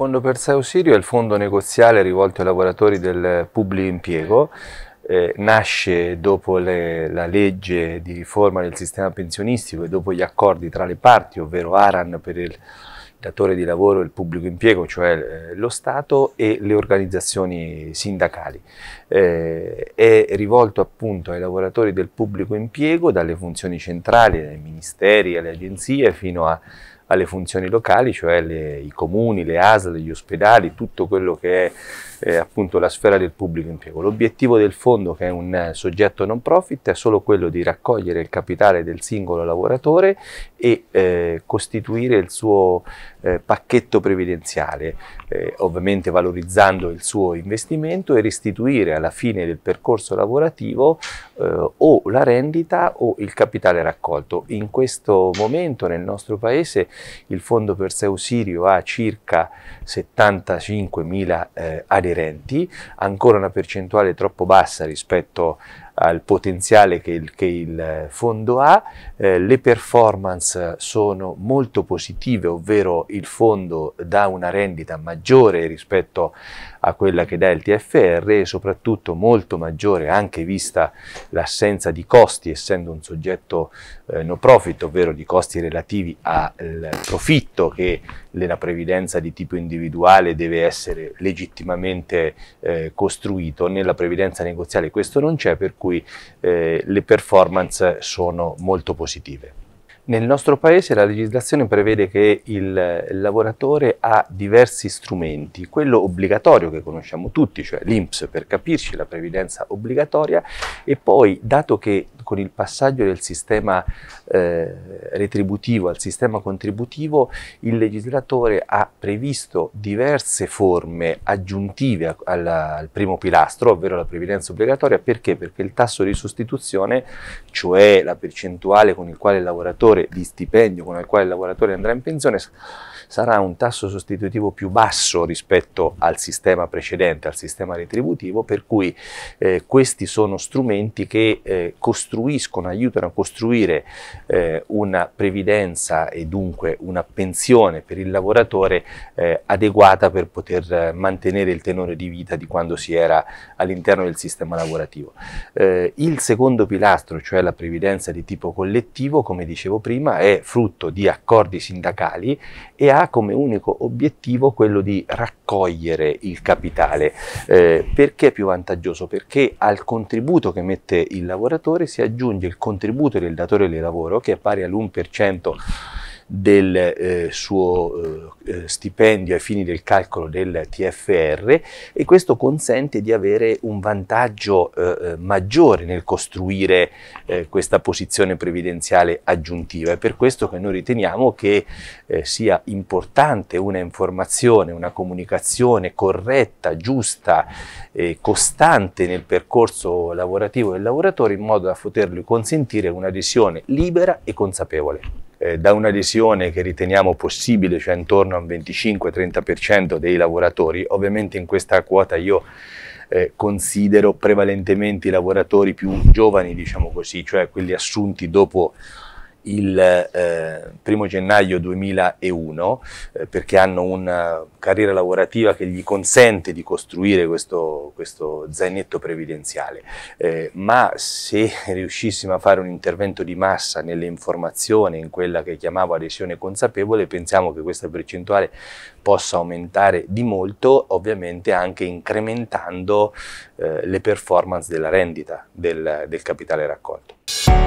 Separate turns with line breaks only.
Fondo per sé è il fondo negoziale rivolto ai lavoratori del pubblico impiego. Eh, nasce dopo le, la legge di riforma del sistema pensionistico e dopo gli accordi tra le parti, ovvero ARAN per il datore di lavoro e il pubblico impiego, cioè eh, lo Stato e le organizzazioni sindacali. Eh, è rivolto appunto ai lavoratori del pubblico impiego, dalle funzioni centrali, dai ministeri, alle agenzie, fino a alle funzioni locali, cioè le, i comuni, le ASL, gli ospedali, tutto quello che è eh, appunto la sfera del pubblico impiego. L'obiettivo del fondo, che è un eh, soggetto non profit, è solo quello di raccogliere il capitale del singolo lavoratore e eh, costituire il suo eh, pacchetto previdenziale, eh, ovviamente valorizzando il suo investimento e restituire alla fine del percorso lavorativo eh, o la rendita o il capitale raccolto. In questo momento nel nostro paese il fondo per Zeus Sirio ha circa 75.000 eh, aderenti, ancora una percentuale troppo bassa rispetto al potenziale che il, che il eh, fondo ha, eh, le performance sono molto positive, ovvero il fondo dà una rendita maggiore rispetto a quella che dà il TFR e soprattutto molto maggiore anche vista l'assenza di costi, essendo un soggetto eh, no profit, ovvero di costi relativi al profitto che nella previdenza di tipo individuale deve essere legittimamente eh, costruito, nella previdenza negoziale questo non c'è, per cui cui eh, le performance sono molto positive. Nel nostro paese la legislazione prevede che il lavoratore ha diversi strumenti, quello obbligatorio che conosciamo tutti, cioè l'INPS per capirci, la previdenza obbligatoria e poi dato che con il passaggio del sistema eh, retributivo al sistema contributivo il legislatore ha previsto diverse forme aggiuntive alla, al primo pilastro, ovvero la previdenza obbligatoria, perché? Perché il tasso di sostituzione, cioè la percentuale con il quale il lavoratore valore di stipendio con il quale il lavoratore andrà in pensione sarà un tasso sostitutivo più basso rispetto al sistema precedente, al sistema retributivo, per cui eh, questi sono strumenti che eh, costruiscono, aiutano a costruire eh, una previdenza e dunque una pensione per il lavoratore eh, adeguata per poter mantenere il tenore di vita di quando si era all'interno del sistema lavorativo. Eh, il secondo pilastro, cioè la previdenza di tipo collettivo, come dicevo prima, è frutto di accordi sindacali e ha come unico obiettivo quello di raccogliere il capitale. Eh, perché è più vantaggioso? Perché al contributo che mette il lavoratore si aggiunge il contributo del datore di lavoro che è pari all'1% del eh, suo eh, eh, stipendio ai fini del calcolo del TFR e questo consente di avere un vantaggio eh, eh maggiore nel costruire eh, questa posizione previdenziale aggiuntiva. È per questo che noi riteniamo che sia importante una informazione, una comunicazione corretta, giusta, e costante nel percorso lavorativo del lavoratore in modo da potergli consentire un'adesione libera e consapevole eh, da un'adesione che riteniamo possibile, cioè intorno a un 25-30% dei lavoratori, ovviamente in questa quota io eh, considero prevalentemente i lavoratori più giovani, diciamo così, cioè quelli assunti dopo il eh, primo gennaio 2001 eh, perché hanno una carriera lavorativa che gli consente di costruire questo, questo zainetto previdenziale. Eh, ma se riuscissimo a fare un intervento di massa nelle informazioni, in quella che chiamavo adesione consapevole, pensiamo che questa percentuale possa aumentare di molto, ovviamente anche incrementando eh, le performance della rendita del, del capitale raccolto.